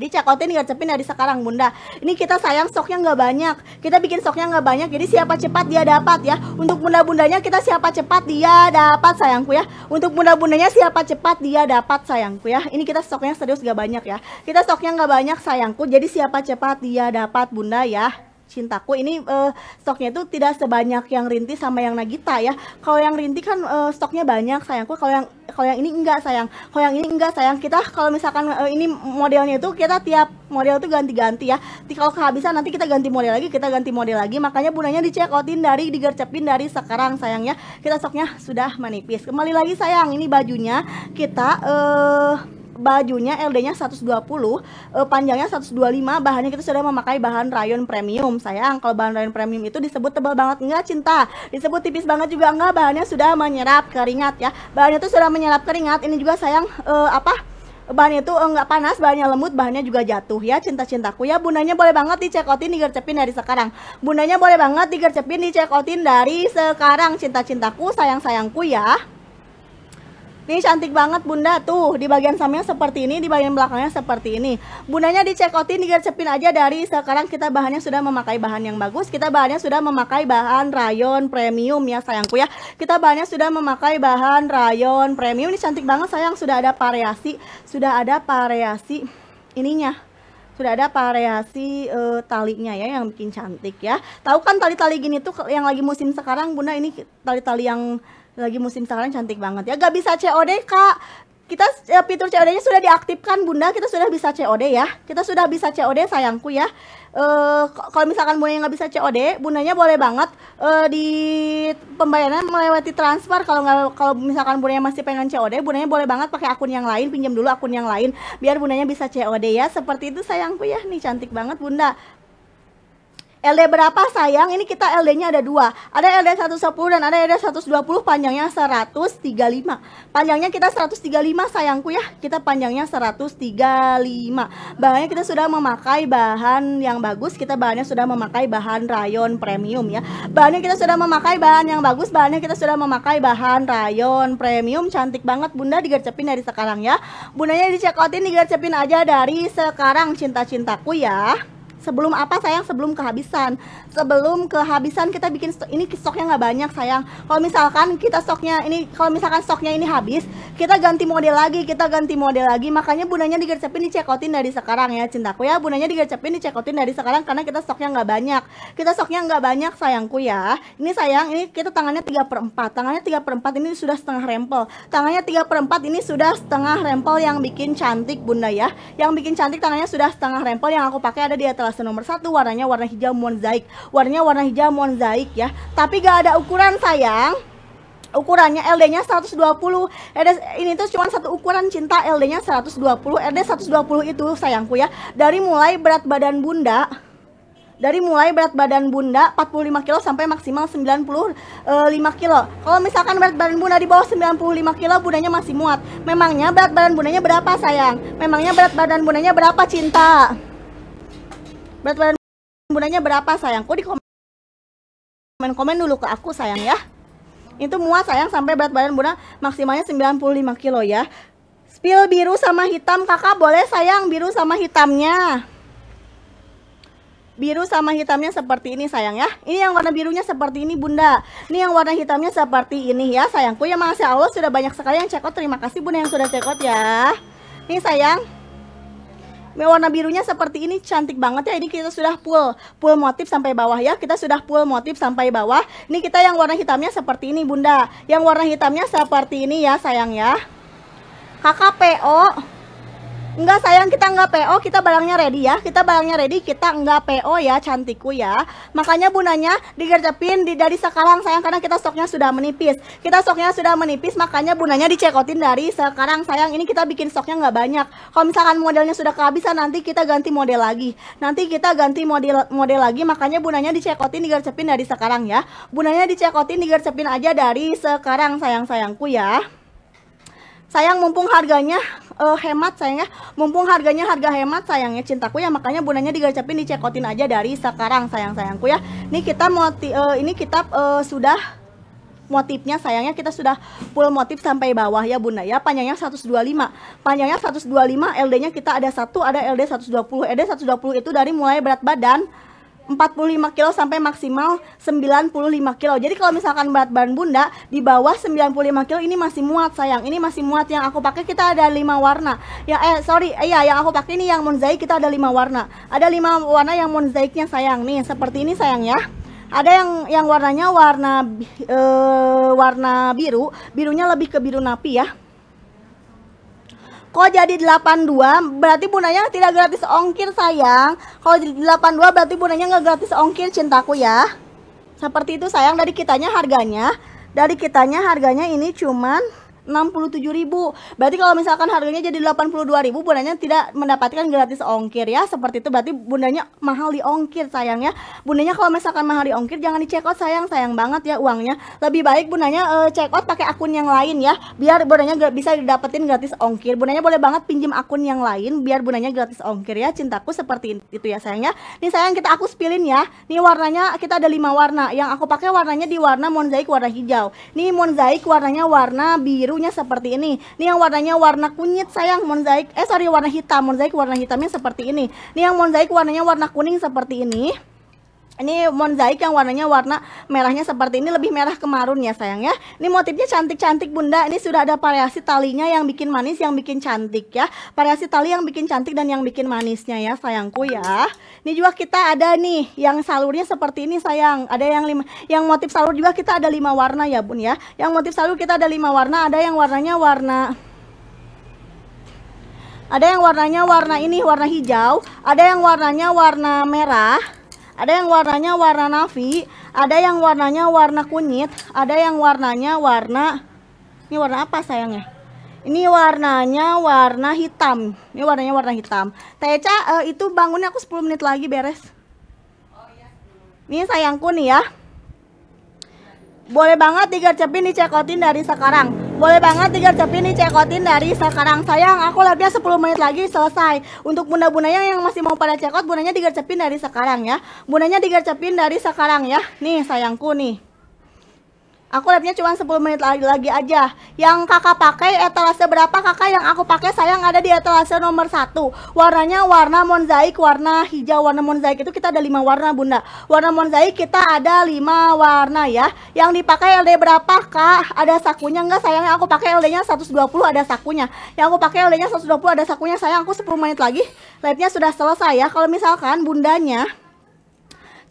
dicakotin gercepin dari sekarang bunda ini kita sayang stoknya nggak banyak kita bikin stoknya nggak banyak jadi siapa cepat dia dapat ya untuk bunda-bundanya kita siapa cepat dia dapat sayangku ya untuk bunda-bundanya siapa cepat dia dapat sayangku ya ini kita stoknya serius nggak banyak ya kita stoknya nggak banyak sayangku jadi siapa cepat dia dapat bunda ya cintaku ini uh, stoknya itu tidak sebanyak yang Rinti sama yang Nagita ya. Kalau yang Rinti kan uh, stoknya banyak sayangku. Kalau yang kalau yang ini enggak sayang. Kalau yang ini enggak sayang. Kita kalau misalkan uh, ini modelnya itu kita tiap model tuh ganti-ganti ya. Nanti kalau kehabisan nanti kita ganti model lagi, kita ganti model lagi. Makanya bunanya di check outin dari digercepin dari sekarang sayangnya. Kita stoknya sudah menipis. Kembali lagi sayang, ini bajunya kita eh uh, bajunya LD-nya 120, eh, panjangnya 125, bahannya kita sudah memakai bahan rayon premium. Sayang, kalau bahan rayon premium itu disebut tebal banget enggak cinta, disebut tipis banget juga enggak, bahannya sudah menyerap keringat ya. Bahannya itu sudah menyerap keringat. Ini juga sayang uh, apa? bahannya itu eh, enggak panas, bahannya lembut, bahannya juga jatuh ya cinta-cintaku ya. Bundanya boleh banget dicekotin, digercepin dari sekarang. Bundanya boleh banget digercepin, dicekotin dari sekarang cinta-cintaku, sayang-sayangku ya. Ini cantik banget bunda tuh di bagian sampingnya seperti ini, di bagian belakangnya seperti ini. Bundanya dicekotin, digercepin aja dari sekarang kita bahannya sudah memakai bahan yang bagus. Kita bahannya sudah memakai bahan rayon premium ya sayangku ya. Kita bahannya sudah memakai bahan rayon premium. Ini cantik banget sayang sudah ada variasi, sudah ada variasi ininya sudah ada variasi uh, talinya ya yang bikin cantik ya. Tahu kan tali-tali gini tuh yang lagi musim sekarang Bunda ini tali-tali yang lagi musim sekarang cantik banget ya gak bisa COD kak kita ya, fitur COD-nya sudah diaktifkan bunda kita sudah bisa COD ya kita sudah bisa COD sayangku ya uh, kalau misalkan bunda yang nggak bisa COD bundanya boleh banget uh, di pembayaran melewati transfer kalau nggak kalau misalkan bundanya masih pengen COD bundanya boleh banget pakai akun yang lain pinjam dulu akun yang lain biar bundanya bisa COD ya seperti itu sayangku ya nih cantik banget bunda LD berapa sayang? Ini kita LD-nya ada dua. Ada LD 110 dan ada LD 120 panjangnya 135. Panjangnya kita 135 sayangku ya. Kita panjangnya 135. Bahannya kita sudah memakai bahan yang bagus. Kita bahannya sudah memakai bahan rayon premium ya. Bahannya kita sudah memakai bahan yang bagus. Bahannya kita sudah memakai bahan rayon premium. Cantik banget Bunda digercepin dari sekarang ya. Bundanya dicekotin digercepin aja dari sekarang cinta-cintaku ya sebelum apa sayang sebelum kehabisan sebelum kehabisan kita bikin stok, ini stoknya nggak banyak sayang kalau misalkan kita stoknya ini kalau misalkan stoknya ini habis kita ganti model lagi kita ganti model lagi makanya bunanya digercepin dicekotin dari sekarang ya cintaku ya bunanya digercepin dicekotin dari sekarang karena kita stoknya nggak banyak kita stoknya nggak banyak sayangku ya ini sayang ini kita tangannya 3 per 4 tangannya 3 per 4 ini sudah setengah rempel tangannya 3 per 4 ini sudah setengah rempel yang bikin cantik bunda ya yang bikin cantik tangannya sudah setengah rempel yang aku pakai ada di atas fase nomor satu warnanya warna hijau mozaik warnanya warna hijau mozaik ya tapi gak ada ukuran sayang ukurannya LD-nya 120 RD, ini tuh cuma satu ukuran cinta LD-nya 120 rd 120 itu sayangku ya dari mulai berat badan bunda dari mulai berat badan bunda 45 kilo sampai maksimal 95 kilo kalau misalkan berat badan bunda di bawah 95 kilo bundanya masih muat memangnya berat badan bundanya berapa sayang memangnya berat badan bundanya berapa cinta Berat badan bundanya berapa sayangku? Di komen-komen dulu ke aku sayang ya. Itu muat sayang sampai berat badan bunda maksimalnya 95 kilo ya. Spill biru sama hitam kakak boleh sayang biru sama hitamnya. Biru sama hitamnya seperti ini sayang ya Ini yang warna birunya seperti ini bunda Ini yang warna hitamnya seperti ini ya sayangku Ya masya Allah sudah banyak sekali yang check Terima kasih bunda yang sudah check ya Ini sayang warna birunya seperti ini cantik banget ya ini kita sudah pull pull motif sampai bawah ya kita sudah pull motif sampai bawah ini kita yang warna hitamnya seperti ini bunda yang warna hitamnya seperti ini ya sayang ya kakak PO Enggak sayang kita enggak PO, kita barangnya ready ya. Kita barangnya ready, kita enggak PO ya cantikku ya. Makanya bunanya digercepin di dari sekarang sayang karena kita stoknya sudah menipis. Kita stoknya sudah menipis, makanya bunanya dicekotin dari sekarang sayang. Ini kita bikin stoknya enggak banyak. Kalau misalkan modelnya sudah kehabisan nanti kita ganti model lagi. Nanti kita ganti model model lagi, makanya bunanya dicekotin digercepin dari sekarang ya. Bunanya dicekotin digercepin aja dari sekarang sayang-sayangku ya sayang mumpung harganya uh, hemat sayang ya mumpung harganya harga hemat sayangnya cintaku ya makanya bunanya digacapin dicekotin aja dari sekarang sayang sayangku ya ini kita moti uh, eh, ini kita uh, sudah motifnya sayangnya kita sudah full motif sampai bawah ya bunda ya panjangnya 125 panjangnya 125 LD nya kita ada satu ada LD 120 LD 120 itu dari mulai berat badan 45 kilo sampai maksimal 95 kilo. Jadi kalau misalkan berat badan bunda di bawah 95 kilo ini masih muat sayang. Ini masih muat yang aku pakai kita ada lima warna. Ya eh sorry, iya eh, yang aku pakai ini yang mozaik kita ada lima warna. Ada lima warna yang mozaiknya sayang nih seperti ini sayang ya. Ada yang yang warnanya warna e, warna biru, birunya lebih ke biru napi ya Kok jadi 82 berarti bunanya tidak gratis ongkir sayang. Kalau jadi 82 berarti bunanya nggak gratis ongkir cintaku ya. Seperti itu sayang dari kitanya harganya. Dari kitanya harganya ini cuman 67.000. Berarti kalau misalkan harganya jadi 82.000, bundanya tidak mendapatkan gratis ongkir ya. Seperti itu berarti bundanya mahal di ongkir sayangnya. Bundanya kalau misalkan mahal di ongkir jangan di check out sayang, sayang banget ya uangnya. Lebih baik bundanya uh, check out pakai akun yang lain ya. Biar bundanya bisa dapetin gratis ongkir. Bundanya boleh banget pinjam akun yang lain biar bundanya gratis ongkir ya. Cintaku seperti itu ya sayangnya. Nih sayang kita aku spilin ya. Nih warnanya kita ada lima warna. Yang aku pakai warnanya di warna mozaik warna hijau. Nih mozaik warnanya warna biru birunya seperti ini ini yang warnanya warna kunyit sayang monzaik, eh sorry warna hitam monzaik warna hitamnya seperti ini ini yang monzaik warnanya warna kuning seperti ini ini Monzaik yang warnanya warna merahnya seperti ini lebih merah kemarun ya sayang ya ini motifnya cantik-cantik bunda ini sudah ada variasi talinya yang bikin manis yang bikin cantik ya variasi tali yang bikin cantik dan yang bikin manisnya ya sayangku ya ini juga kita ada nih yang salurnya seperti ini sayang ada yang lima yang motif salur juga kita ada lima warna ya bun ya yang motif salur kita ada lima warna ada yang warnanya warna ada yang warnanya warna ini warna hijau ada yang warnanya warna merah ada yang warnanya warna navy, ada yang warnanya warna kunyit, ada yang warnanya warna ini warna apa sayangnya? Ini warnanya warna hitam. Ini warnanya warna hitam. Teca uh, itu bangunnya aku 10 menit lagi beres. Ini sayangku nih ya. Boleh banget digercepin dicekotin dari sekarang. Boleh banget tiga cepi nih cekotin dari sekarang sayang. Aku labnya 10 menit lagi selesai. Untuk bunda bundanya yang masih mau pada cekot, bundanya digercepin dari sekarang ya. Bundanya digercepin dari sekarang ya. Nih sayangku nih. Aku labnya cuma 10 menit lagi, lagi aja. Yang kakak pakai etalase berapa kakak yang aku pakai sayang ada di etalase nomor satu. Warnanya warna monzaik, warna hijau, warna monzaik itu kita ada lima warna bunda. Warna monzaik kita ada lima warna ya. Yang dipakai LD berapa kak? Ada sakunya nggak? sayang? aku pakai LD-nya 120 ada sakunya. Yang aku pakai LD-nya 120 ada sakunya. Sayang aku 10 menit lagi. Labnya sudah selesai ya. Kalau misalkan bundanya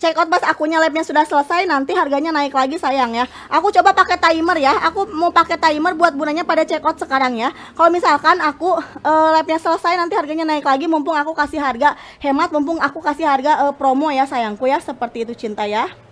check out pas akunya labnya sudah selesai nanti harganya naik lagi sayang ya aku coba pakai timer ya aku mau pakai timer buat bunanya pada check out sekarang ya kalau misalkan aku uh, labnya selesai nanti harganya naik lagi mumpung aku kasih harga hemat mumpung aku kasih harga uh, promo ya sayangku ya seperti itu cinta ya